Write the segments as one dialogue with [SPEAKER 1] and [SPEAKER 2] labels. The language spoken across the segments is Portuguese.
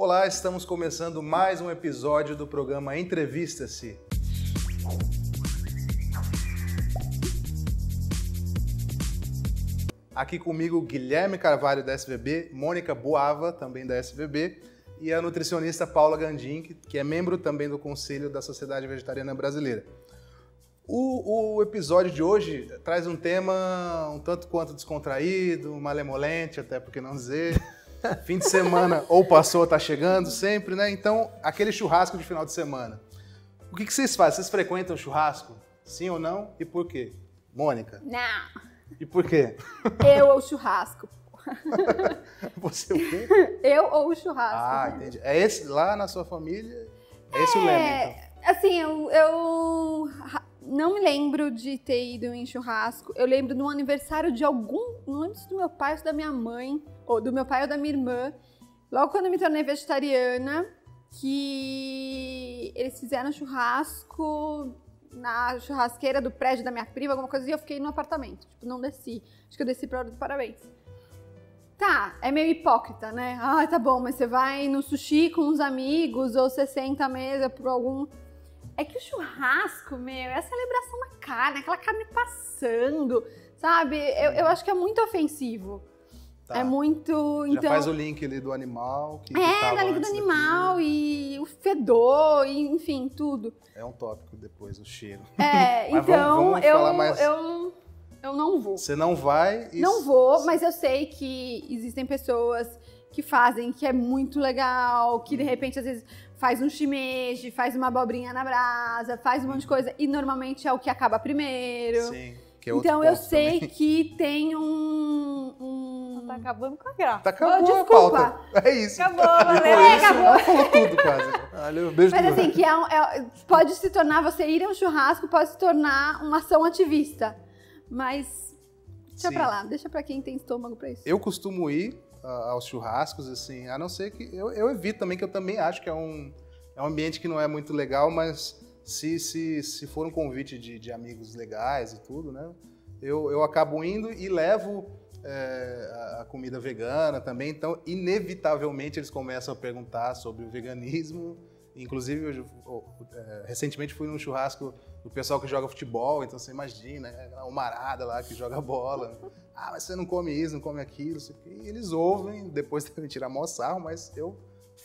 [SPEAKER 1] Olá, estamos começando mais um episódio do programa Entrevista-se. Aqui comigo Guilherme Carvalho da SVB, Mônica Boava, também da SVB, e a nutricionista Paula Gandim, que é membro também do Conselho da Sociedade Vegetariana Brasileira. O, o episódio de hoje traz um tema um tanto quanto descontraído, malemolente, até porque não dizer. Fim de semana ou passou, tá chegando sempre, né? Então, aquele churrasco de final de semana. O que, que vocês fazem? Vocês frequentam churrasco? Sim ou não? E por quê? Mônica?
[SPEAKER 2] Não. E por quê? Eu ou churrasco.
[SPEAKER 1] Você o quê?
[SPEAKER 2] Eu ou o churrasco.
[SPEAKER 1] Ah, entendi. É esse lá na sua família? É, é esse o é, lema,
[SPEAKER 2] então? Assim, eu, eu não me lembro de ter ido em churrasco. Eu lembro no aniversário de algum. Não lembro se do meu pai ou da minha mãe. Ou do meu pai ou da minha irmã. Logo quando eu me tornei vegetariana, que eles fizeram churrasco na churrasqueira do prédio da minha prima, alguma coisa, assim, e eu fiquei no apartamento. Tipo, não desci. Acho que eu desci pra hora do parabéns. Tá, é meio hipócrita, né? Ah, tá bom, mas você vai no sushi com os amigos ou você senta à mesa por algum. É que o churrasco, meu, é a celebração da carne, aquela carne passando, sabe? Eu, eu acho que é muito ofensivo. Tá. É muito. Então... Já faz o
[SPEAKER 1] link ali do animal. Que, é, o link do
[SPEAKER 2] animal e o fedor, e, enfim, tudo.
[SPEAKER 1] É um tópico depois, o cheiro. É, então vamos, vamos eu, mais...
[SPEAKER 2] eu, eu não vou. Você não
[SPEAKER 1] vai? E... Não vou,
[SPEAKER 2] mas eu sei que existem pessoas que fazem, que é muito legal, que de hum. repente às vezes faz um shimeji, faz uma abobrinha na brasa, faz um monte de uhum. coisa e normalmente é o que acaba primeiro. Sim. É então eu sei também. que tem um, um... Tá acabando com a graça. Tá acabando oh, a pauta.
[SPEAKER 1] É isso. Acabou,
[SPEAKER 2] valeu. É, é acabou.
[SPEAKER 1] Falou tudo quase. Valeu, beijo. Mas assim, que
[SPEAKER 2] é, um, é pode se tornar, você ir a um churrasco pode se tornar uma ação ativista. Mas deixa Sim. pra lá, deixa pra quem tem estômago pra isso.
[SPEAKER 1] Eu costumo ir aos churrascos, assim, a não ser que. Eu, eu evito também, que eu também acho que é um, é um ambiente que não é muito legal, mas se, se, se for um convite de, de amigos legais e tudo, né? Eu, eu acabo indo e levo é, a comida vegana também, então, inevitavelmente, eles começam a perguntar sobre o veganismo. Inclusive, eu, é, recentemente fui num churrasco do pessoal que joga futebol, então você imagina, né? uma arada lá que joga bola ah, mas você não come isso, não come aquilo, e eles ouvem, depois devem tirar mó sarro, mas eu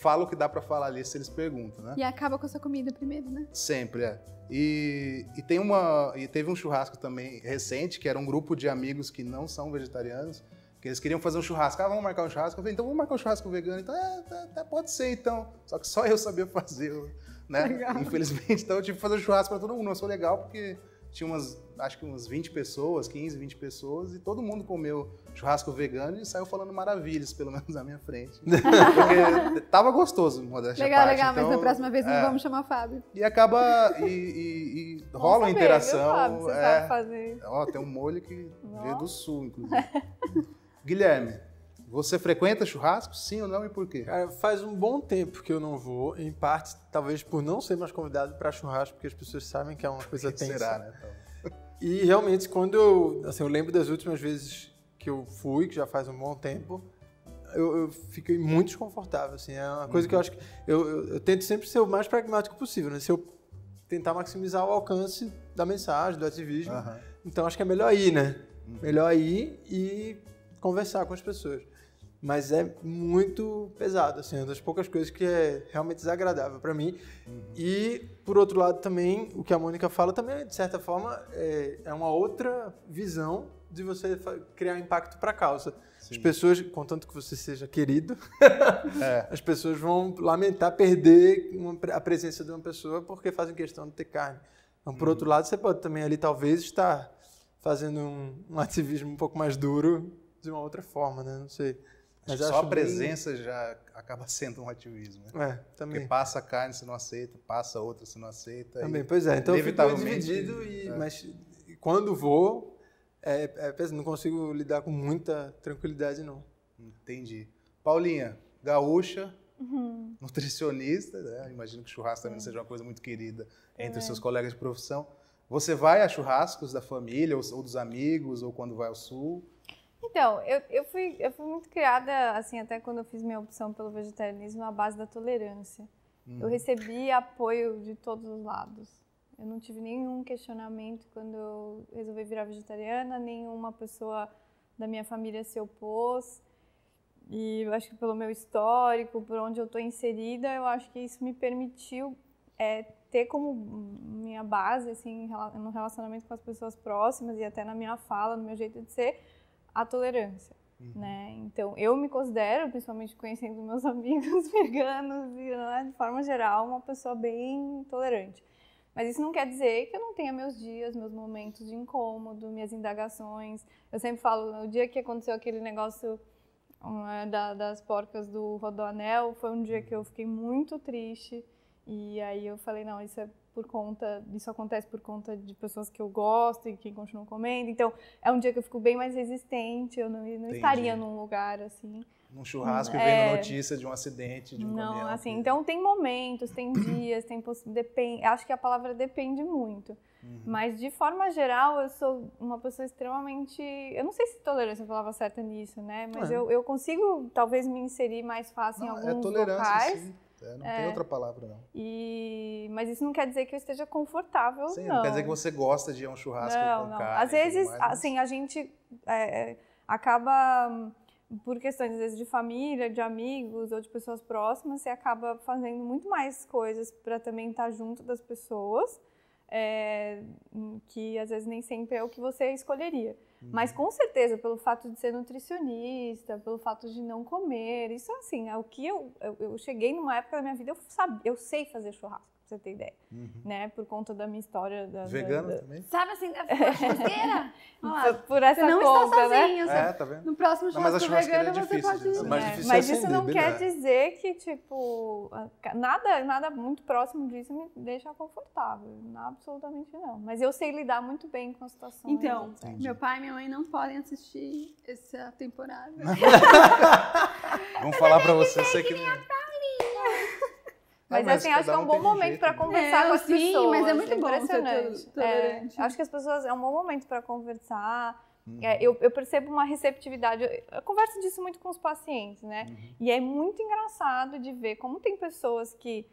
[SPEAKER 1] falo o que dá para falar ali se eles perguntam, né? E
[SPEAKER 2] acaba com a sua comida primeiro, né?
[SPEAKER 1] Sempre, é. E, e, tem uma, e teve um churrasco também recente, que era um grupo de amigos que não são vegetarianos, que eles queriam fazer um churrasco. Ah, vamos marcar um churrasco? Eu falei, então vamos marcar um churrasco vegano. Então, é, pode ser então. Só que só eu sabia fazer, né? Legal. Infelizmente, então eu tive que fazer um churrasco para todo mundo. Mas foi legal porque tinha umas, acho que umas 20 pessoas, 15, 20 pessoas, e todo mundo comeu churrasco vegano e saiu falando maravilhas, pelo menos na minha frente. Porque tava gostoso, modéstia Legal, parte. legal, então, mas na então, próxima vez não é. vamos
[SPEAKER 2] chamar o Fábio.
[SPEAKER 1] E acaba, e, e, e rola saber, interação. Fábio, você é, sabe fazer. Ó, tem um molho que veio do sul, inclusive. Guilherme, você frequenta churrasco, sim ou não, e por quê? Cara,
[SPEAKER 3] faz um bom tempo que eu não vou, em parte, talvez por não ser mais convidado para churrasco, porque as pessoas sabem que é uma coisa tensa. Será, né? Então... E realmente, quando eu, assim, eu lembro das últimas vezes que eu fui, que já faz um bom tempo, eu, eu fiquei muito desconfortável, assim, é uma coisa uhum. que eu uhum. acho que, eu, eu, eu, tento sempre ser o mais pragmático possível, né? Se eu tentar maximizar o alcance da mensagem, do ativismo, uhum. então acho que é melhor ir, né? Uhum. Melhor ir e conversar com as pessoas mas é muito pesado, assim, uma das poucas coisas que é realmente desagradável para mim. Uhum. E, por outro lado, também, o que a Mônica fala também, de certa forma, é, é uma outra visão de você criar impacto para a causa. Sim. As pessoas, contanto que você seja querido, é. as pessoas vão lamentar perder uma, a presença de uma pessoa porque fazem questão de ter carne. Então, por uhum. outro lado, você pode também ali talvez estar fazendo um, um ativismo um pouco mais duro de uma outra forma, né? Não sei. Mas só a presença
[SPEAKER 1] bem... já acaba sendo um ativismo. Né? É, também. Porque passa a carne se não aceita, passa outra se não aceita. Também, e, pois é. Então eu fico dividido, e, é. mas
[SPEAKER 3] quando vou, é, é, não consigo
[SPEAKER 1] lidar com muita tranquilidade, não. Entendi. Paulinha, gaúcha, uhum. nutricionista, né? imagino que churrasco também é. seja uma coisa muito querida é. entre os seus colegas de profissão. Você vai a churrascos da família ou, ou dos amigos, ou quando vai ao sul?
[SPEAKER 4] Então, eu, eu, fui, eu fui muito criada, assim, até quando eu fiz minha opção pelo vegetarianismo, à base da tolerância. Hum. Eu recebi apoio de todos os lados. Eu não tive nenhum questionamento quando eu resolvi virar vegetariana, nenhuma pessoa da minha família se opôs. E eu acho que pelo meu histórico, por onde eu estou inserida, eu acho que isso me permitiu é, ter como minha base, assim, no relacionamento com as pessoas próximas e até na minha fala, no meu jeito de ser, a tolerância. Uhum. Né? Então, eu me considero, principalmente conhecendo meus amigos veganos e né, de forma geral, uma pessoa bem tolerante. Mas isso não quer dizer que eu não tenha meus dias, meus momentos de incômodo, minhas indagações. Eu sempre falo, o dia que aconteceu aquele negócio né, da, das porcas do Rodoanel, foi um dia que eu fiquei muito triste. E aí eu falei, não, isso é por conta, isso acontece por conta de pessoas que eu gosto e que continuam comendo. Então, é um dia que eu fico bem mais resistente, eu não, não estaria num lugar assim.
[SPEAKER 1] Num churrasco é... vendo notícia de um acidente, de um Não,
[SPEAKER 4] caminhão, assim, que... então tem momentos, tem dias, tem poss... depende, acho que a palavra depende muito. Uhum. Mas de forma geral, eu sou uma pessoa extremamente, eu não sei se tolerância é a palavra certa nisso, né? Mas é. eu, eu consigo talvez me inserir mais fácil não, em é alguns é locais. Sim.
[SPEAKER 1] É, não é. tem outra palavra, não.
[SPEAKER 4] E... Mas isso não quer dizer que eu esteja confortável, Sim, não. não quer dizer que você
[SPEAKER 1] gosta de ir a um churrasco não, com não. carne. Às vezes, mais, mas... assim,
[SPEAKER 4] a gente é, é, acaba, por questões, às vezes, de família, de amigos ou de pessoas próximas, você acaba fazendo muito mais coisas para também estar tá junto das pessoas é, hum, que às vezes nem sempre é o que você escolheria. Uhum. Mas com certeza, pelo fato de ser nutricionista, pelo fato de não comer, isso assim, é o que eu, eu, eu cheguei numa época da minha vida, eu, sabe, eu sei fazer churrasco você ter ideia. Uhum. Né? Por conta da minha história. Da, da, da... também? Sabe assim, a churrasqueira. por, essa não conta, está né? sozinho. Né? É, tá vendo? No próximo churrasco é vegano é difícil, você pode... Né? Mas, é. mas isso não quer né? dizer que, tipo, nada, nada muito próximo disso me deixa confortável.
[SPEAKER 2] Absolutamente não. Mas eu sei lidar muito bem com a situação. Né, então, aí, meu pai e minha mãe não podem assistir essa temporada.
[SPEAKER 1] Vamos falar pra você, sei que... Não... Mas, mas assim,
[SPEAKER 4] acho que é um, bom momento para né? conversar é, com as sim, pessoas. Sim, mas é muito é impressionante. bom é, acho que as pessoas... É um bom momento para conversar. Uhum. Eu, eu, percebo uma receptividade. Eu, converso disso muito com os pacientes, né? Uhum. E é muito engraçado de ver como tem pessoas que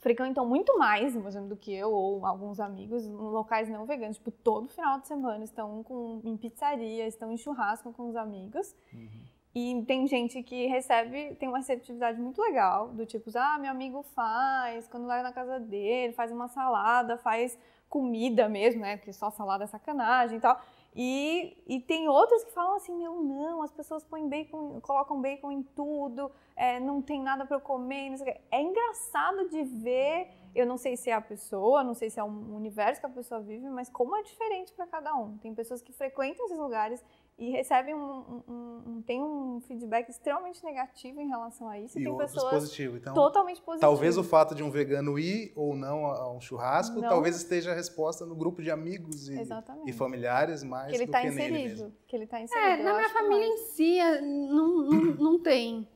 [SPEAKER 4] frequentam muito mais, por exemplo, do que eu ou alguns amigos, locais não veganos. Tipo, todo final de semana estão com, em pizzaria, estão em churrasco com os amigos. Uhum. E tem gente que recebe, tem uma receptividade muito legal, do tipo, ah, meu amigo faz, quando vai na casa dele, faz uma salada, faz comida mesmo, né? Porque só salada é sacanagem e tal. E, e tem outros que falam assim, meu, não, as pessoas põem bacon, colocam bacon em tudo, é, não tem nada para eu comer, É engraçado de ver, eu não sei se é a pessoa, não sei se é o universo que a pessoa vive, mas como é diferente para cada um. Tem pessoas que frequentam esses lugares e recebe um, um, um, tem um feedback extremamente negativo em relação a isso. E, e tem pessoas positivo. Então, totalmente positivas. Talvez o
[SPEAKER 1] fato de um vegano ir ou não a um churrasco, não. talvez esteja a resposta no grupo de amigos e, e familiares mais que ele está inserido,
[SPEAKER 4] que ele está
[SPEAKER 2] é, inserido. É, na minha família mais. em si é, não, não, não tem.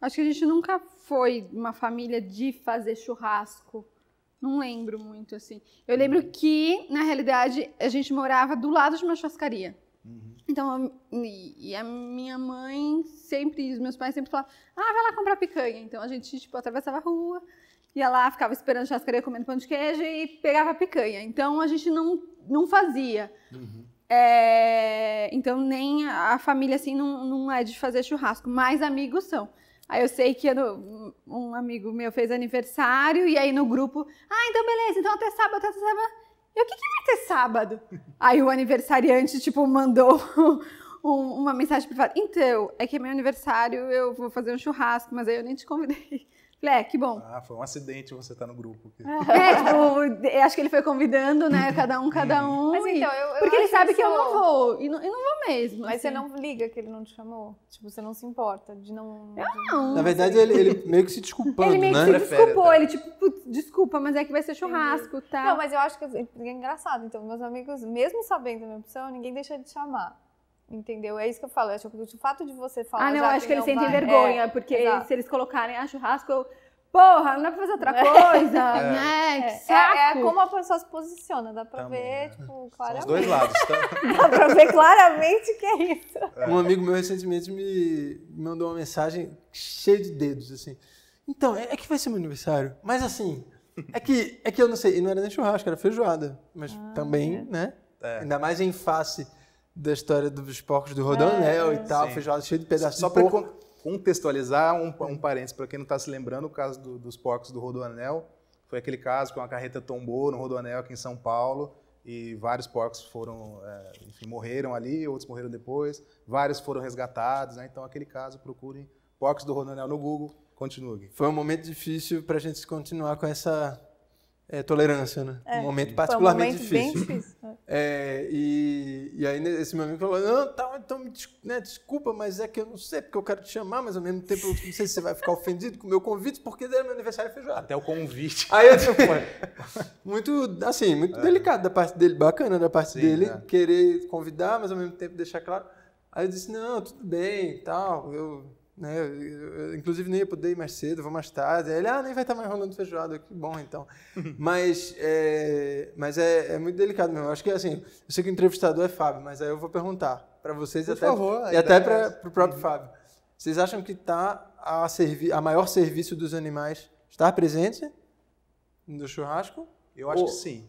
[SPEAKER 2] Acho que a gente nunca foi uma família de fazer churrasco. Não lembro muito assim. Eu lembro uhum. que na realidade a gente morava do lado de uma churrascaria. Uhum. Então, e a minha mãe sempre, os meus pais sempre falavam, ah, vai lá comprar picanha. Então a gente, tipo, atravessava a rua, ia lá, ficava esperando chascaria, comendo pão de queijo e pegava picanha. Então a gente não, não fazia. Uhum. É, então nem a família, assim, não, não é de fazer churrasco, mas amigos são. Aí eu sei que eu, um amigo meu fez aniversário e aí no grupo, ah, então beleza, então até sábado, até sábado. E o que, que vai ter sábado? Aí o aniversariante, tipo, mandou um, uma mensagem privada. Então, é que é meu aniversário, eu vou fazer um churrasco, mas aí eu nem te convidei. Falei, é, que bom.
[SPEAKER 1] Ah, foi um acidente você estar tá no grupo.
[SPEAKER 2] É, tipo, acho que ele foi convidando, né? Cada um, cada uhum. um. Mas então, eu, eu Porque ele sabe que eu não vou. E não, e não vou mesmo. Mas
[SPEAKER 4] assim. você não liga que ele não te chamou? Tipo, você não se importa de não. Eu não.
[SPEAKER 3] Na verdade, ele, ele meio que se desculpando. Ele meio que né? se desculpou.
[SPEAKER 4] Prefere, Ele, tipo, desculpa, mas é que vai ser churrasco, tá? Não, mas eu acho que assim, é engraçado. Então, meus amigos, mesmo sabendo a minha opção, ninguém deixa de chamar.
[SPEAKER 2] Entendeu? É isso que eu falo. acho que o fato de você falar. Ah, não, acho que, que eles sentem vai... vergonha, é, porque exato. se eles colocarem a churrasco, eu. Porra, não dá pra fazer outra coisa, é. né? É, que saco. É, é, como a pessoa se posiciona, dá pra Também. ver, né? tipo, claramente.
[SPEAKER 4] São os dois lados,
[SPEAKER 3] tá? dá pra ver claramente que é isso. É. Um amigo meu recentemente me mandou uma mensagem cheia de dedos, assim. Então, é, é, que vai ser meu aniversário, mas assim, é que, é que eu não sei, e não era nem churrasco, era feijoada, mas ah, também, né? Ainda mais em face da história dos porcos do Rodanel é, e tal, sim. feijoada cheia de pedaços só para
[SPEAKER 1] contextualizar um, um parênteses para quem não está se lembrando, o caso do, dos porcos do Rodoanel foi aquele caso que uma carreta tombou no Rodoanel aqui em São Paulo e vários porcos foram, é, enfim, morreram ali, outros morreram depois, vários foram resgatados, né? então aquele caso procurem porcos do Rodoanel no Google, continue. Foi um
[SPEAKER 3] momento difícil para a gente continuar com essa é, tolerância, né? É, um momento particularmente foi um momento difícil. Bem difícil. É, e, e aí esse meu amigo falou, não, tá, então me des né, desculpa, mas é que eu não sei, porque eu quero te chamar, mas ao mesmo tempo eu não sei se você vai ficar ofendido com o meu convite,
[SPEAKER 1] porque era é meu aniversário feijoado. Até o convite. Aí eu tipo,
[SPEAKER 3] muito, assim, muito é. delicado da parte dele, bacana da parte Sim, dele, né? querer convidar, mas ao mesmo tempo deixar claro. Aí eu disse, não, tudo bem, tal, eu né? inclusive, nem ia poder ir mais cedo, vou mais tarde. Aí ele, ah, nem vai estar mais rolando feijoada. Que bom, então. mas é, mas é, é, muito delicado mesmo. Eu acho que, assim, eu sei que o entrevistador é Fábio, mas aí eu vou perguntar para vocês Por até, favor, e até para o próprio uhum. Fábio. Vocês acham que está a, a maior serviço dos animais estar presente no
[SPEAKER 1] churrasco? Eu acho Ou... que sim.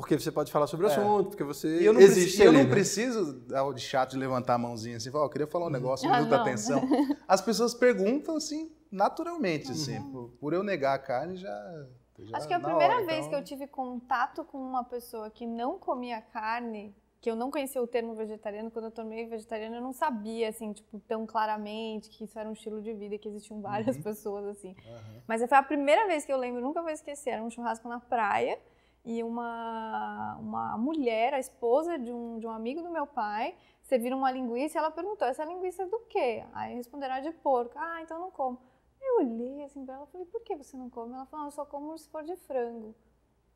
[SPEAKER 3] Porque você pode falar sobre o é. assunto, porque você eu não existe preciso, Eu não né?
[SPEAKER 1] preciso dar de chato de levantar a mãozinha assim, falar, oh, eu queria falar um uhum. negócio, muita ah, atenção. As pessoas perguntam assim, naturalmente, assim, uhum. assim, por, por, eu negar a carne já... já Acho que é a primeira hora, vez então... que eu
[SPEAKER 4] tive contato com uma pessoa que não comia carne, que eu não conhecia o termo vegetariano, quando eu tomei vegetariano eu não sabia, assim, tipo, tão claramente que isso era um estilo de vida, que existiam várias uhum. pessoas, assim. Uhum. Mas foi a primeira vez que eu lembro, nunca vou esquecer, era um churrasco na praia, e uma, uma mulher, a esposa de um, de um amigo do meu pai, serviram uma linguiça e ela perguntou, essa linguiça é do quê? Aí responderam, é de porco. Ah, então não como. Eu olhei assim pra ela e falei, por que você não come? Ela falou, ah, eu só como se for de frango.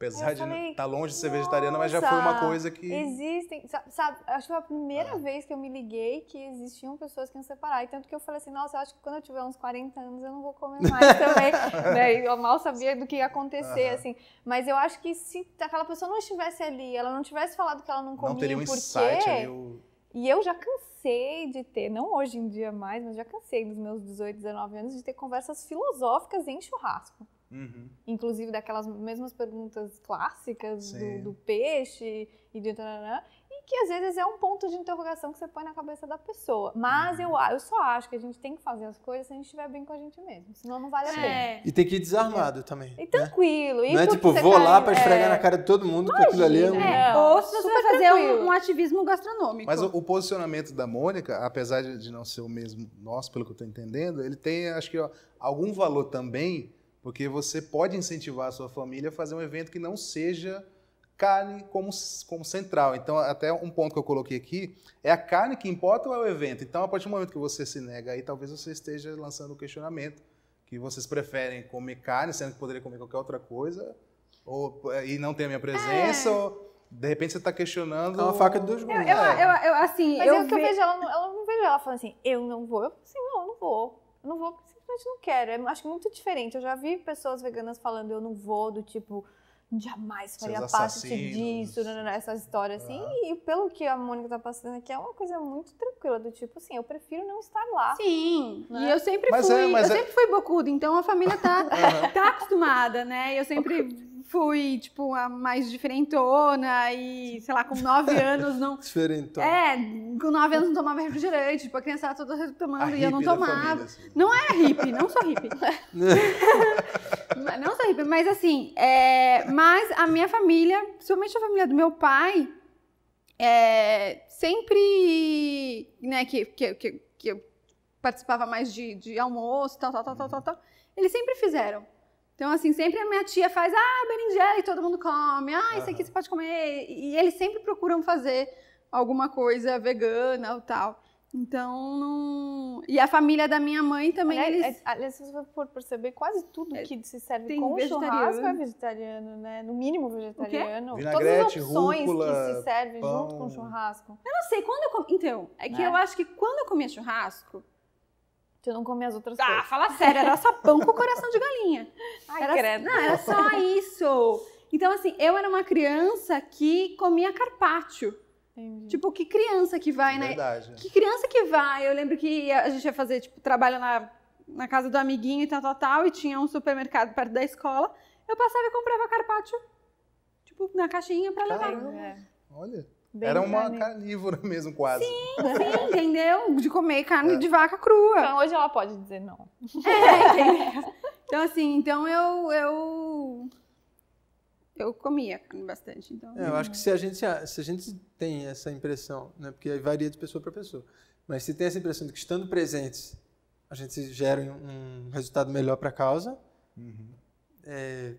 [SPEAKER 1] Apesar falei, de tá estar longe de ser vegetariana, mas já foi uma coisa que. Existem.
[SPEAKER 4] Sabe, acho que foi a primeira ah. vez que eu me liguei que existiam pessoas que iam separar. E tanto que eu falei assim, nossa, eu acho que quando eu tiver uns 40 anos eu não vou comer mais também. né? Eu mal sabia do que ia acontecer, assim. Mas eu acho que se aquela pessoa não estivesse ali, ela não tivesse falado que ela não comia. Não teria um insight aí E eu já cansei de ter, não hoje em dia mais, mas já cansei nos meus 18, 19 anos de ter conversas filosóficas em churrasco. Uhum. Inclusive daquelas mesmas perguntas clássicas do, do, peixe e de e que às vezes é um ponto de interrogação que você põe na cabeça da pessoa. Mas uhum. eu, eu só acho que a gente tem que fazer as coisas se a gente estiver bem com a gente mesmo, senão não vale a é. pena. É.
[SPEAKER 3] E tem que ir desarmado é. também. E né?
[SPEAKER 2] tranquilo. Né?
[SPEAKER 4] E não é tipo, vou cai, lá para esfregar
[SPEAKER 3] é... na cara de todo mundo
[SPEAKER 1] Imagina, que aquilo ali é um... É.
[SPEAKER 2] Ou se você vai fazer um, um, ativismo gastronômico. Mas o,
[SPEAKER 1] o, posicionamento da Mônica, apesar de não ser o mesmo nosso, pelo que eu estou entendendo, ele tem, acho que, ó, algum valor também porque você pode incentivar a sua família a fazer um evento que não seja carne como, como central. Então, até um ponto que eu coloquei aqui, é a carne que importa ou é o evento? Então, a partir do momento que você se nega aí, talvez você esteja lançando o um questionamento que vocês preferem comer carne, sendo que poderia comer qualquer outra coisa, ou, eh, e não ter a minha presença, é. ou de repente você está questionando... É uma faca de dois gumes. Eu, eu, eu,
[SPEAKER 2] eu, assim,
[SPEAKER 3] Mas é eu, é o que ve... eu vejo,
[SPEAKER 2] ela
[SPEAKER 4] não, ela não vejo ela falando assim, eu não vou. Eu, assim, não, não vou não vou, simplesmente não quero. É, acho muito diferente. Eu já vi pessoas veganas falando eu não vou, do tipo, jamais faria parte disso, não, não, não, essa história assim. Ah. E pelo que a Mônica tá passando aqui, é uma coisa muito tranquila, do tipo assim, eu prefiro não estar lá. Sim.
[SPEAKER 2] Né? E eu sempre mas fui, é, eu é... sempre fui bocudo, então a família tá, tá acostumada, né? Eu sempre fui, tipo, a mais diferentona e, sei lá, com nove anos não.
[SPEAKER 3] diferentona. É,
[SPEAKER 2] com nove anos não tomava refrigerante, tipo, a criança tava tá toda tomando a e eu não tomava. Família, assim. Não era hippie, não sou hippie. Não sou arrepende, mas assim, é, mas a minha família, principalmente a família do meu pai, é, sempre, né, que, que, que, que eu participava mais de, de almoço, tal, tal, tal, tal, tal, tal, eles sempre fizeram. Então, assim, sempre a minha tia faz, ah, berinjela e todo mundo come, ah, isso aqui você pode comer. E eles sempre procuram fazer alguma coisa vegana ou tal. Então, não... E a família da minha mãe também, aliás, eles... É,
[SPEAKER 4] aliás, se você for perceber, quase tudo é, que se serve Tem com churrasco é vegetariano, né? No mínimo vegetariano. Vinagrete, Todas as opções rúcula, que se servem junto com
[SPEAKER 2] churrasco. Eu não sei, quando eu... Com... Então, é que é. eu acho que quando eu comia churrasco... Tu não comia as outras ah, coisas. Ah, fala sério, era só pão com coração de galinha. Ai, era... credo. Não, era só isso. Então, assim, eu era uma criança que comia carpaccio. Entendi. Tipo, que criança que vai, né? Verdade. Que criança que vai? Eu lembro que a gente ia fazer, tipo, trabalho na, na casa do amiguinho e tal, tal, tal, e tinha um supermercado perto da escola. Eu passava e comprava carpaccio, tipo, na caixinha pra Caramba. levar. É. Olha.
[SPEAKER 1] Bem Era uma carnívora mesmo, quase. Sim, sim,
[SPEAKER 2] entendeu? De comer carne é. de vaca crua. Então hoje ela pode dizer não. É, entendeu? Então, assim, então eu, eu eu comia carne bastante.
[SPEAKER 3] Então... É, eu acho que se a, gente, se a gente tem essa impressão, né, porque varia de pessoa para pessoa, mas se tem essa impressão de que estando presentes a gente gera um resultado melhor para a causa, uhum. é,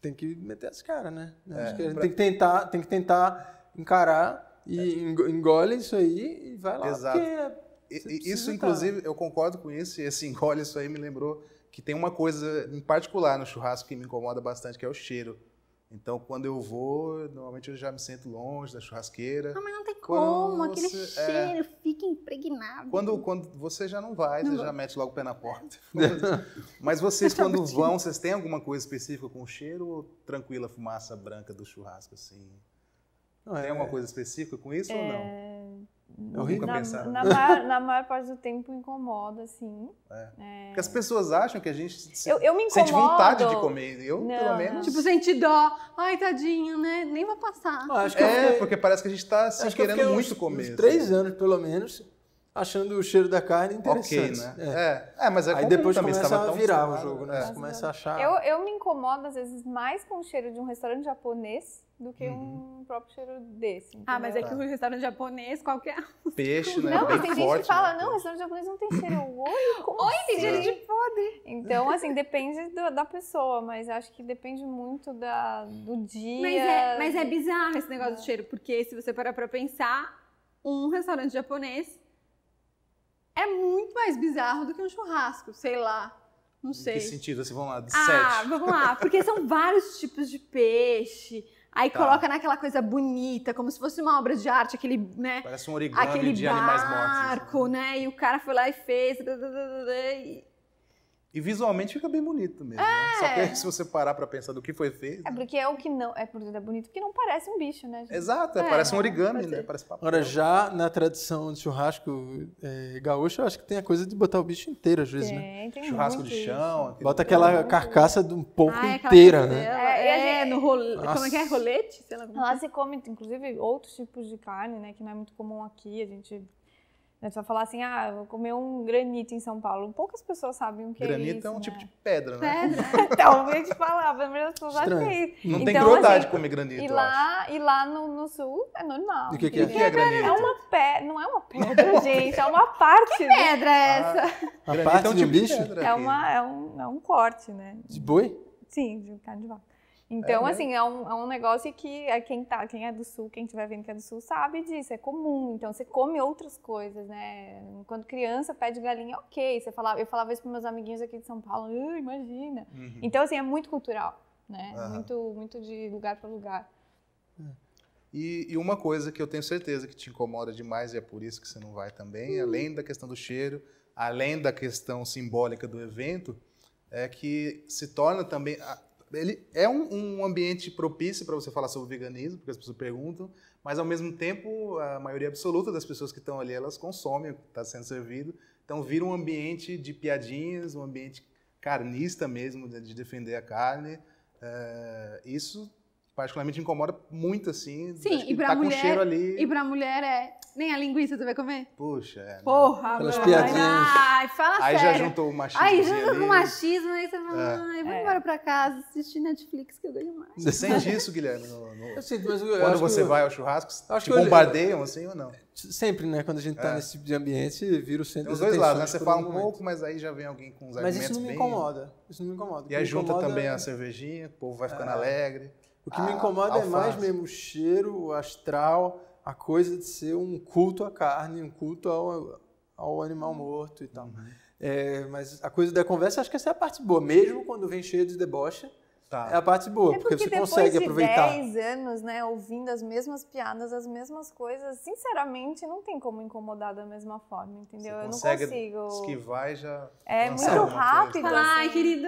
[SPEAKER 3] tem que meter as caras, né? É, acho que a gente pra... tem, que tentar, tem que tentar encarar e é. engole isso aí
[SPEAKER 1] e vai lá. Exato. É isso, tá. inclusive, eu concordo com isso, e esse engole isso aí me lembrou que tem uma coisa em particular no churrasco que me incomoda bastante, que é o cheiro. Então, quando eu vou, normalmente eu já me sinto longe da churrasqueira. Ah, mas não tem como, aquele você, é. cheiro é... fica
[SPEAKER 2] impregnado. Quando,
[SPEAKER 1] quando você já não vai, não você vou. já mete logo o pé na porta. mas vocês, quando vão, vocês têm alguma coisa específica com o cheiro ou tranquila fumaça branca do churrasco, assim? Não, é... Tem alguma coisa específica com isso é... ou não? É, nunca é na, pensaram. Na maior, na
[SPEAKER 4] maior, parte do tempo incomoda, assim. É. é.
[SPEAKER 1] Porque as pessoas acham que a gente se, eu, eu me incomodo. sente vontade de comer. Eu, não, pelo menos. Não.
[SPEAKER 2] Tipo, sente dó. Ai, tadinho, né? Nem vai passar. acho é, que é,
[SPEAKER 1] porque parece que a gente está se querendo muito uns, comer. Uns tá três assim. anos, pelo menos,
[SPEAKER 3] achando o cheiro da carne interessante. Okay, né? é. É. é. mas é Aí depois também começa a virar o jogo, né? né? Você começa a achar... Eu,
[SPEAKER 4] eu me incomodo, às vezes, mais com o cheiro de um restaurante japonês do
[SPEAKER 1] que uhum.
[SPEAKER 4] um próprio cheiro desse. Entendeu? Ah, mas é que o restaurante japonês, qualquer...
[SPEAKER 1] Peixe, né? Não, mas tem gente que né?
[SPEAKER 4] fala, né? não, restaurante japonês não tem cheiro. Oi, como Oi, assim? tem cheiro de podre. Então, assim,
[SPEAKER 2] depende do, da pessoa, mas acho que depende muito da, do dia. Mas é, mas é bizarro esse negócio de cheiro, porque se você parar pra pensar, um restaurante japonês é muito mais bizarro do que um churrasco, sei lá. Não sei. Em que sentido?
[SPEAKER 1] Assim, vamos lá, de Ah, sete. vamos lá.
[SPEAKER 2] Porque são vários tipos de peixe. Aí tá. coloca naquela coisa bonita, como se fosse uma obra de arte, aquele, né?
[SPEAKER 1] Parece um origami aquele de barco, animais
[SPEAKER 2] mortos. Assim. né? E o cara foi lá e fez. E
[SPEAKER 1] e visualmente fica bem bonito mesmo. Né? É. Né? Só que aí, se você parar para pensar do que foi feito. É
[SPEAKER 2] porque é o que não. É porque é bonito porque não
[SPEAKER 4] parece um bicho, né? Gente? Exato, é, é parece um origami,
[SPEAKER 1] né? Parece papel. Agora, já na tradição de churrasco
[SPEAKER 3] é, gaúcho, eu acho que tem a coisa de botar o bicho inteiro, às vezes, tem, né? Tem churrasco de chão. Bota aquela carcaça de um porco ah, inteira, né?
[SPEAKER 4] É, é, é no rolete.
[SPEAKER 3] Como é que
[SPEAKER 2] é? Rolete? Sei lá,
[SPEAKER 4] como lá se come, inclusive, outros tipos de carne, né? Que não é muito comum aqui. A gente né? Só falar assim, ah, vou comer um granito em São Paulo. Poucas pessoas sabem o que é granito é isso. Granito é um né? tipo de
[SPEAKER 1] pedra, né?
[SPEAKER 4] Pedra. então, eu ia te falar, pelo as pessoas acham que é isso. Não então, tem crueldade assim, comer granito. E lá, e lá no, no sul é normal. E o que, que, é? que é, é granito? É uma pedra. Não é uma pedra, gente. É uma parte. que né? pedra é ah, essa?
[SPEAKER 3] Ah, a parte é um tipo de bicho? É, uma,
[SPEAKER 4] é, um, é um corte, né? De boi? Sim, de carne de vaca.
[SPEAKER 3] É então, é assim,
[SPEAKER 4] é um, é um negócio que é quem, tá, quem é do sul, quem estiver vendo que é do sul, sabe disso, é comum. Então, você come outras coisas, né? Quando criança pede galinha, ok. Você falava, eu falava isso para meus amiguinhos aqui de São Paulo, uh, imagina. Uhum. Então, assim, é muito cultural, né? Uhum. Muito, muito de lugar para lugar.
[SPEAKER 1] É. E, e, uma coisa que eu tenho certeza que te incomoda demais, e é por isso que você não vai também, uhum. além da questão do cheiro, além da questão simbólica do evento, é que se torna também ele é um, um ambiente propício para você falar sobre veganismo, porque as pessoas perguntam, mas ao mesmo tempo a maioria absoluta das pessoas que estão ali elas consomem o que está sendo servido, então vira um ambiente de piadinhas, um ambiente carnista mesmo de defender a carne. Uh, isso particularmente incomoda muito, assim. Sim, e pra tá mulher. Com cheiro ali. E pra
[SPEAKER 2] mulher é. Nem a linguiça tu vai comer?
[SPEAKER 1] Puxa, é. Né? Porra, Pelas piadinhas. Ai, fala aí sério. Aí já juntou o machismo. Aí juntou com o machismo, aí você fala, é.
[SPEAKER 2] ai, é. embora pra casa, assistir Netflix que eu ganho mais.
[SPEAKER 1] Você sente isso, Guilherme? No, no... Eu sinto, mas eu Quando você vai ao churrasco, acho te bombardeiam eu... assim ou
[SPEAKER 3] não? É, sempre, né? Quando a gente tá é. nesse tipo de ambiente, vira o centro Tem os dois lados, né? Você fala um momento.
[SPEAKER 1] pouco, mas aí já vem alguém com uns alimentos Mas isso não me bem... incomoda. Isso não me incomoda. E aí junta também é a cervejinha, o povo vai ficando é. alegre. O que a, me ah, incomoda é mais
[SPEAKER 3] mesmo o cheiro, o astral, a coisa de ser um culto à carne, um culto ao, ao animal morto e tal. Uhum. É, mas a coisa da conversa, acho que essa é a parte boa. Mesmo quando vem cheio de deboche, Tá. É a parte boa, é porque, porque você consegue de aproveitar. Depois
[SPEAKER 4] de 10 anos, né, ouvindo as mesmas piadas, as mesmas coisas, sinceramente, não tem como incomodar da mesma
[SPEAKER 2] forma, entendeu?
[SPEAKER 4] Você eu não consigo.
[SPEAKER 1] Esquivar e já. É muito rápido. Assim.
[SPEAKER 4] Ai, querido,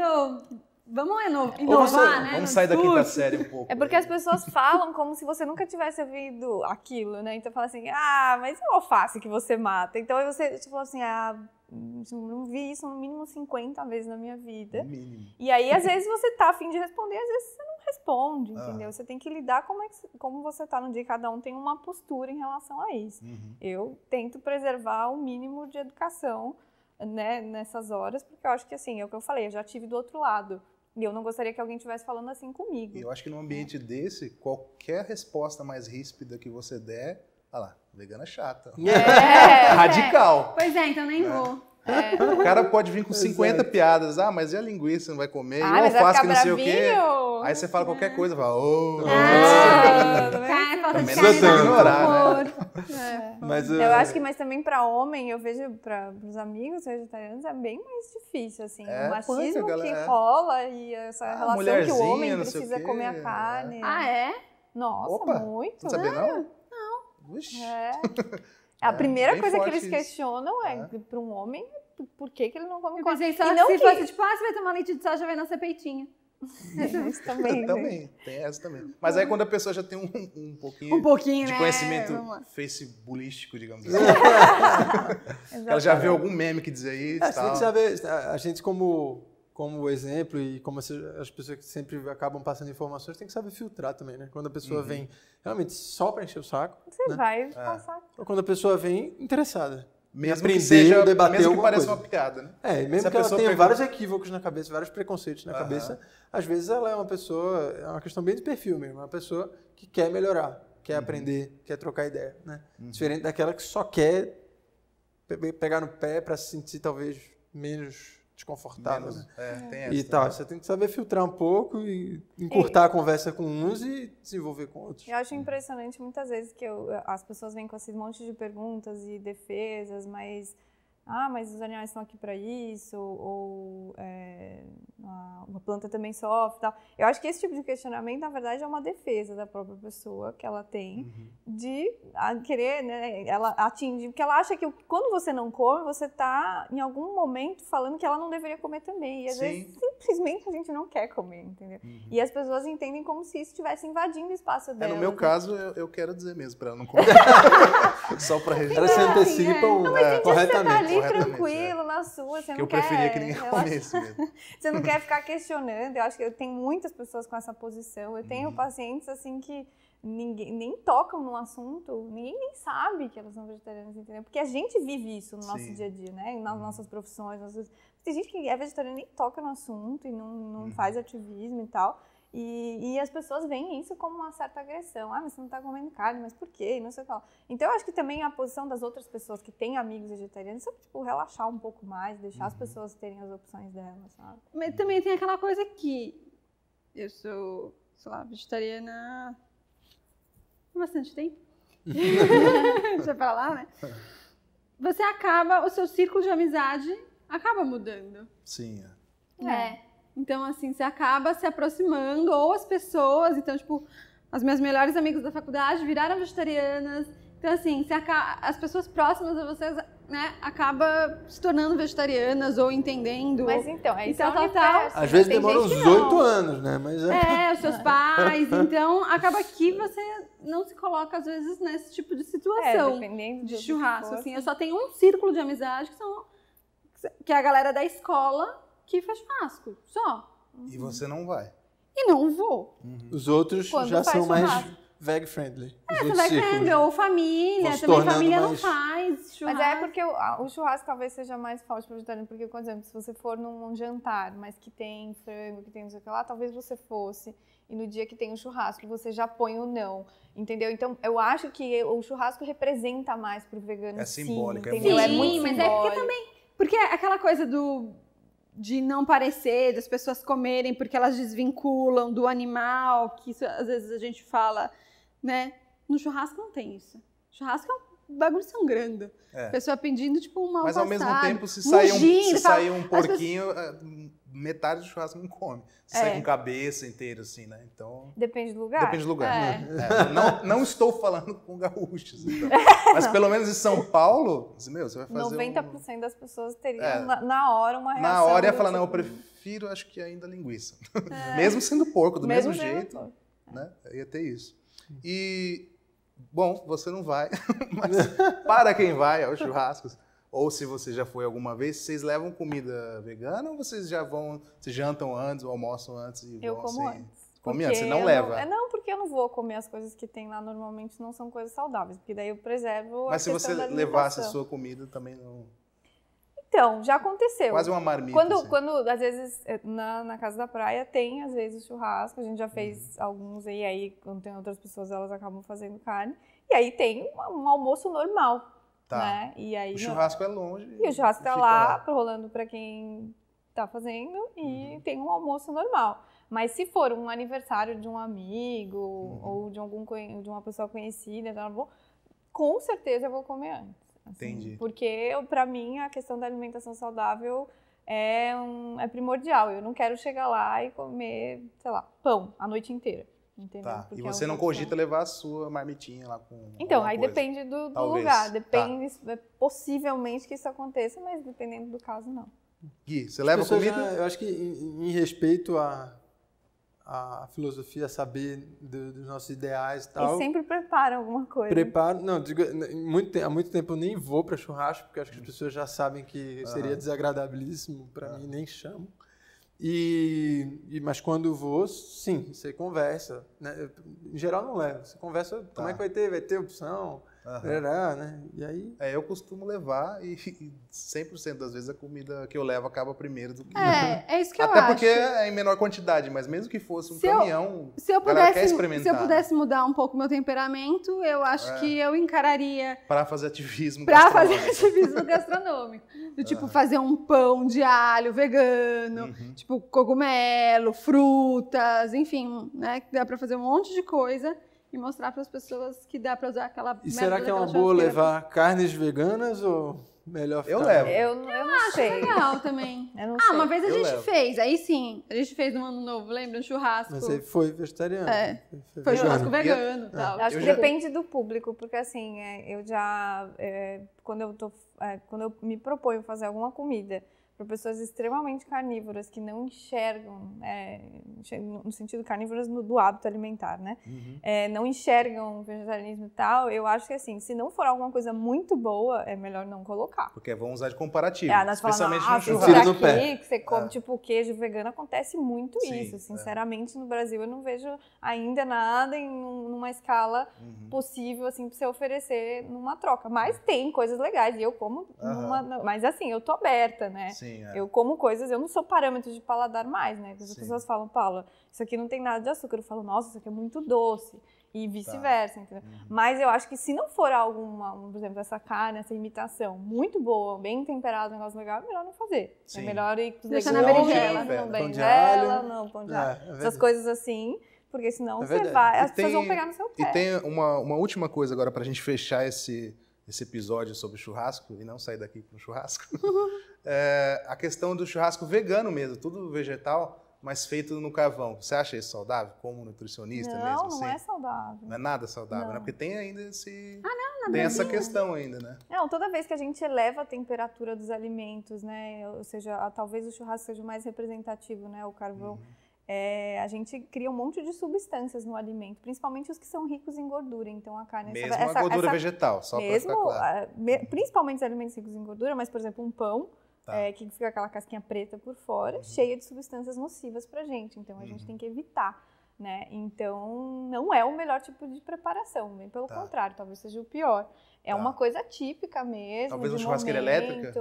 [SPEAKER 2] Vamos inovar,
[SPEAKER 4] vamos, né? Vamos sair da quinta série um pouco. É
[SPEAKER 2] porque né? as pessoas falam
[SPEAKER 4] como se você nunca tivesse ouvido aquilo, né? Então fala assim, ah, mas é o alface que você mata. Então aí você tipo, assim, ah, não vi isso no mínimo 50 vezes na minha vida. Mínimo. E aí às vezes você tá afim de responder, às vezes você não responde, ah. entendeu? Você tem que lidar como, é que, como você tá no dia. Cada um tem uma postura em relação a isso. Uhum. Eu tento preservar o mínimo de educação né, nessas horas, porque eu acho que assim, é o que eu falei, eu já tive do outro lado e eu não gostaria que alguém estivesse falando assim comigo. E eu
[SPEAKER 1] acho que num ambiente desse, qualquer resposta mais ríspida que você der, olha lá, vegana chata. É, é. Radical.
[SPEAKER 2] Pois é, então nem é. vou.
[SPEAKER 1] É. O cara pode vir com 50 é. piadas. Ah, mas e a linguiça? Não vai comer? Ah, e o alface que não sei o quê? Aí você fala qualquer coisa, fala, ô. Oh, ah, cara, falta de assim, é ignorar, né? É. é. Mas, eu, eu acho que,
[SPEAKER 4] mas também para homem, eu vejo para os amigos vegetarianos, é bem mais difícil, assim. É, o machismo que rola e essa ah, relação que o
[SPEAKER 1] homem precisa o comer a carne. Ah,
[SPEAKER 4] é? Nossa, Opa, muito. Não sabia, não? Não. Vixe. É. a é, primeira coisa que eles
[SPEAKER 2] questionam é, é. para um homem, por que, que ele não come eu coisa? e não se que... fosse tipo, ah, você vai tomar leite de soja, vai nascer peitinho. Isso
[SPEAKER 1] também. Né? também, tem essa também. Mas aí quando a pessoa já tem um, um, pouquinho, um pouquinho, de né? conhecimento bulístico digamos assim. ela já viu algum meme que dizer isso É, tal. Vê,
[SPEAKER 3] a gente, como como exemplo e como as pessoas que sempre acabam passando informações, tem que saber filtrar também, né? Quando a pessoa uhum. vem realmente só para encher o saco. Você né? vai é. passar. Ou quando a pessoa vem interessada.
[SPEAKER 1] Mesmo aprender, que seja, debater mesmo que pareça coisa. uma piada, né? É, mesmo Se que ela tenha pergunta... vários
[SPEAKER 3] equívocos na cabeça, vários preconceitos na uhum. cabeça, às vezes ela é uma pessoa, é uma questão bem de perfil mesmo, é uma pessoa que quer melhorar, quer uhum. aprender, quer trocar ideia, né? Uhum. Diferente daquela que só quer pegar no pé para se sentir talvez menos desconfortável. Menos, né? é, essa, e tal. Né? Você tem que saber filtrar um pouco e encurtar e... a conversa com uns e desenvolver com outros.
[SPEAKER 4] Eu acho impressionante muitas vezes que eu, as pessoas vêm com esse monte de perguntas e defesas, mas ah, mas os animais estão aqui para isso, ou é, uma planta também sofre tal. Eu acho que esse tipo de questionamento, na verdade, é uma defesa da própria pessoa que ela tem uhum. de querer, né, ela atingir, porque ela acha que quando você não come, você está, em algum momento, falando que ela não deveria comer também. E às Sim. vezes, simplesmente, a gente não quer comer, entendeu? Uhum. E as pessoas entendem como se isso estivesse invadindo o espaço dela. É, no meu né? caso,
[SPEAKER 1] eu, eu quero dizer mesmo para ela não comer. Só para registrar. Assim, Elas se é. antecipam é, tá corretamente ir né? tranquilo
[SPEAKER 4] é. na sua, você que não eu quer... Eu preferia que ninguém comesse mesmo. você não quer ficar questionando, eu acho que eu tenho muitas pessoas com essa posição, eu tenho hum. pacientes assim que ninguém, nem tocam no assunto, ninguém nem sabe que elas são vegetarianas, entendeu? Porque a gente vive isso no nosso Sim. dia a dia, né? Nas hum. nossas profissões, nossas... tem gente que é vegetariana e nem toca no assunto e não, não hum. faz ativismo e tal, e, e, as pessoas veem isso como uma certa agressão. Ah, mas você não está comendo carne, mas por quê? Não sei o que lá. Então, eu acho que também a posição das outras pessoas que têm amigos vegetarianos é, tipo, relaxar um pouco mais, deixar uhum. as pessoas terem as opções delas, sabe?
[SPEAKER 2] Mas também tem aquela coisa que eu sou, sei lá, vegetariana há bastante tempo. Deixa pra lá, né? Você acaba, o seu círculo de amizade acaba mudando. Sim, é. É. Né? Então, assim, você acaba se aproximando, ou as pessoas, então, tipo, as minhas melhores amigas da faculdade viraram vegetarianas. Então, assim, acaba, as pessoas próximas a vocês, né, acaba se tornando vegetarianas ou entendendo. Mas então, é isso que então, é tal, Às né? vezes Tem demora uns oito
[SPEAKER 3] anos, né? Mas é... é,
[SPEAKER 2] os seus pais. Então, acaba que você não se coloca, às vezes, nesse tipo de situação. É, dependendo de churrasco, assim. Eu só tenho um círculo de amizade que são... Que é a galera da escola que faz churrasco, só.
[SPEAKER 1] E você não vai.
[SPEAKER 2] E não vou.
[SPEAKER 1] Uhum. Os outros Quando já são mais
[SPEAKER 3] veg friendly. É, veg friendly, ou
[SPEAKER 2] família,
[SPEAKER 3] também família mais... não
[SPEAKER 2] faz churrasco. Mas é porque
[SPEAKER 4] o, o, churrasco talvez seja mais forte para vegetariano, porque, por exemplo, se você for num jantar, mas que tem frango, que tem não sei o que lá, talvez você fosse e no dia que tem o churrasco você já põe o não, entendeu? Então eu acho que o churrasco representa mais pro vegano. É simbólico, é é sim, é, muito... Sim, é muito mas é porque
[SPEAKER 2] também, porque é aquela coisa do de não parecer, das pessoas comerem porque elas desvinculam do animal, que isso, às vezes a gente fala, né? No churrasco não tem isso. Churrasco é um bagulho sangrando. É. A pessoa pedindo, tipo, uma Mas ao mesmo tempo, se sair um, se sair um
[SPEAKER 1] porquinho, pessoas... É, metade do churrasco não come. Se é. sair com cabeça inteira, assim, né? Então... Depende do lugar. Depende do lugar. É. é. Não, não estou falando com gaúchos, então. Mas pelo menos em São Paulo, meu, você vai fazer 90%
[SPEAKER 4] um... das pessoas teriam, é. na, na hora, uma reação. Na hora ia falar, tipo, não, eu hum.
[SPEAKER 1] prefiro, acho que ainda linguiça. mesmo sendo porco, do mesmo, mesmo jeito. Né? Ia ter isso. E Bom, você não vai, mas para quem vai aos churrascos, ou se você já foi alguma vez, vocês levam comida vegana ou vocês já vão, se jantam antes ou almoçam antes? E eu vão, como assim, antes. Come antes, você não leva. Não, é,
[SPEAKER 4] não, porque eu não vou comer as coisas que tem lá normalmente, não são coisas saudáveis, porque daí eu preservo Mas a se você levasse a sua
[SPEAKER 1] comida também não...
[SPEAKER 4] Então, já aconteceu. Quase uma marmita. Quando, assim. quando às vezes, eh, na, na casa da praia tem, às vezes, churrasco. A gente já fez uhum. alguns e aí, quando tem outras pessoas, elas acabam fazendo carne. E aí tem um, um almoço normal. Tá. Né? E aí, o churrasco
[SPEAKER 1] não... é longe. E o churrasco tá lá, lá,
[SPEAKER 4] rolando para quem tá fazendo. E uhum. tem um almoço normal. Mas se for um aniversário de um amigo uhum. ou de, algum, de uma pessoa conhecida, com certeza eu vou comer antes. Assim, Entendi. Porque, para mim, a questão da alimentação saudável é, um, é primordial. Eu não quero chegar lá e comer, sei lá, pão a noite inteira. Entendeu? Tá. Porque e
[SPEAKER 1] é você é não cogita questão. levar a sua marmitinha lá com. Então, aí coisa. depende do, do lugar. Tá. Depende,
[SPEAKER 4] tá. possivelmente que isso aconteça, mas dependendo do caso, não.
[SPEAKER 1] Gui, você leva comida? Já, eu acho que em, em
[SPEAKER 3] respeito a a filosofia, saber do, dos nossos ideais e tal. E sempre
[SPEAKER 4] prepara alguma coisa.
[SPEAKER 3] Preparo, não, digo, né, muito, há muito tempo eu nem vou para churrasco, porque acho que as uhum. pessoas já sabem que seria desagradabilíssimo para mim, nem chamo. E, e, mas quando vou, sim, você conversa. Né? Em geral não leva. Você
[SPEAKER 1] conversa, tá. como é tá. que vai ter? Vai ter opção? Uhum. Né? E aí... É, eu costumo levar e, e 100% das vezes a comida que eu levo acaba primeiro do que... É,
[SPEAKER 2] é isso que eu Até acho. Até porque é
[SPEAKER 1] em menor quantidade, mas mesmo que fosse um se caminhão, eu, se eu pudesse, Se eu pudesse
[SPEAKER 2] mudar um pouco meu temperamento, eu acho é. que eu encararia...
[SPEAKER 1] Para fazer ativismo Para fazer
[SPEAKER 2] ativismo gastronômico. Do tipo, uhum. fazer um pão de alho vegano, uhum. tipo cogumelo, frutas, enfim, né? Dá para fazer um monte de coisa e mostrar para as pessoas que dá para usar aquela. E será que é uma boa levar
[SPEAKER 3] carnes veganas ou melhor ficar? Eu levo. Eu,
[SPEAKER 2] eu, eu não acho sei. legal também. ah, sei. uma vez a eu gente levo. fez, aí sim, a gente fez no ano novo, lembra? Um churrasco.
[SPEAKER 4] Mas aí foi
[SPEAKER 3] vegetariano. É. Foi, foi churrasco vegano. E ah. tal. Acho que depende
[SPEAKER 4] do público, porque assim, é, eu já. É, quando, eu tô, é, quando eu me proponho fazer alguma comida para pessoas extremamente carnívoras que não enxergam, é, no sentido carnívoras no, do hábito alimentar, né? Uhum. É, não enxergam vegetarianismo e tal, eu acho que assim, se não for alguma coisa muito boa, é melhor não colocar.
[SPEAKER 1] Porque é, vão usar de comparativo. É, nós especialmente ah, no churrasco. Aqui, pé.
[SPEAKER 4] que você come é. tipo queijo vegano, acontece muito Sim, isso. É. Sinceramente, no Brasil eu não vejo ainda nada em numa escala uhum. possível assim para você oferecer numa troca. Mas tem coisas legais e eu como uhum. numa, mas assim, eu tô aberta, né? Sim. Sim, é. Eu como coisas, eu não sou parâmetro de paladar mais, né? As Sim. pessoas falam, Paula, isso aqui não tem nada de açúcar. Eu falo, nossa, isso aqui é muito doce. E vice-versa, tá. entendeu? Uhum. Mas eu acho que se não for alguma, por exemplo, essa carne, essa imitação muito boa, bem temperada, um negócio legal, é melhor não fazer. É Sim. É melhor ir com Deixa na berinjela, não berinjela, não pão de é, alho. É, é essas coisas assim porque senão é você vai, as tem, pessoas vão pegar no seu pé. E tem
[SPEAKER 1] uma, uma última coisa agora para a gente fechar esse, esse episódio sobre churrasco e não sair daqui para um churrasco. é, a questão do churrasco vegano mesmo, tudo vegetal, mas feito no carvão. Você acha isso saudável, como nutricionista não, mesmo? Não, assim? não é
[SPEAKER 4] saudável. Não é
[SPEAKER 1] nada saudável, né? não. né? Porque tem ainda esse... Ah,
[SPEAKER 4] não, na Tem essa questão ainda, né? Não, toda vez que a gente eleva a temperatura dos alimentos, né? Ou seja, talvez o churrasco seja mais representativo, né? O carvão... Uhum é, a gente cria um monte de substâncias no alimento, principalmente os que são ricos em gordura. Então a carne mesmo essa, a gordura essa, vegetal, só para ficar claro. A, me, principalmente os alimentos ricos em gordura, mas por exemplo um pão tá. é, que fica aquela casquinha preta por fora, uhum. cheia de substâncias nocivas para gente. Então a uhum. gente tem que evitar. Né? Então, não é o melhor tipo de preparação, bem pelo tá. contrário, talvez seja o pior. É tá. uma coisa típica mesmo. Talvez um churrasqueira elétrica?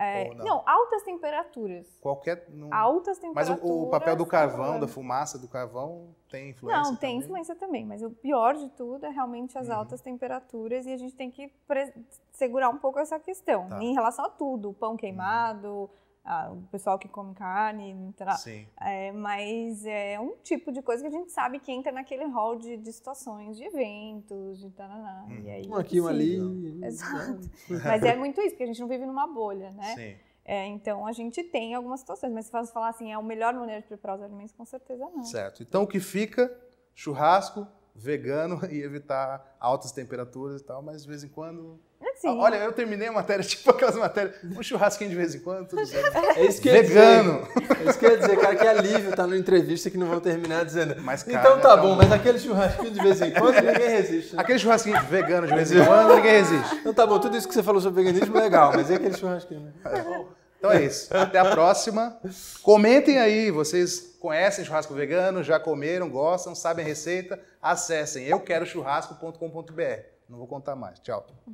[SPEAKER 1] É, não? não?
[SPEAKER 4] altas temperaturas.
[SPEAKER 1] Qualquer. Não...
[SPEAKER 4] Altas temperaturas. Mas o, o papel do carvão, da
[SPEAKER 1] fumaça do carvão, tem influência? Não,
[SPEAKER 4] tem influência também, mas o pior de tudo é realmente as uhum. altas temperaturas e a gente tem que pre... segurar um pouco essa questão. Tá. Em relação a tudo: pão uhum. queimado, uhum ah, o pessoal que come carne, tá é, mas é um tipo de coisa que a gente sabe que entra naquele hall de, de situações, de eventos, de taraná. Hum. E aí, um é aqui, um ali. Exato. mas é muito isso, porque a gente não vive numa bolha, né? Sim. É, então a gente tem algumas situações, mas se você falar assim, é o melhor maneira de preparar os alimentos, com certeza não.
[SPEAKER 1] Certo. Então o que fica? Churrasco, vegano e evitar altas temperaturas e tal, mas de vez em quando. É Olha, eu terminei a matéria, tipo aquelas matérias, um churrasquinho de vez em quando, tudo certo. É isso que Vegano! Dizer, é isso que eu ia dizer, cara,
[SPEAKER 3] que alívio tá na entrevista que não vão terminar dizendo. Mas, então cara, tá então tá é bom, um... mas aquele churrasquinho de vez em quando ninguém resiste. Né? Aquele churrasquinho vegano de vez em quando ninguém resiste. Então tá bom, tudo isso que você falou sobre veganismo é legal, mas e aquele
[SPEAKER 1] churrasquinho, né? Tá então é isso. Até a próxima. Comentem aí, vocês conhecem churrasco vegano, já comeram, gostam, sabem a receita, acessem euquerochurrasco.com.br. Não vou contar mais. Tchau.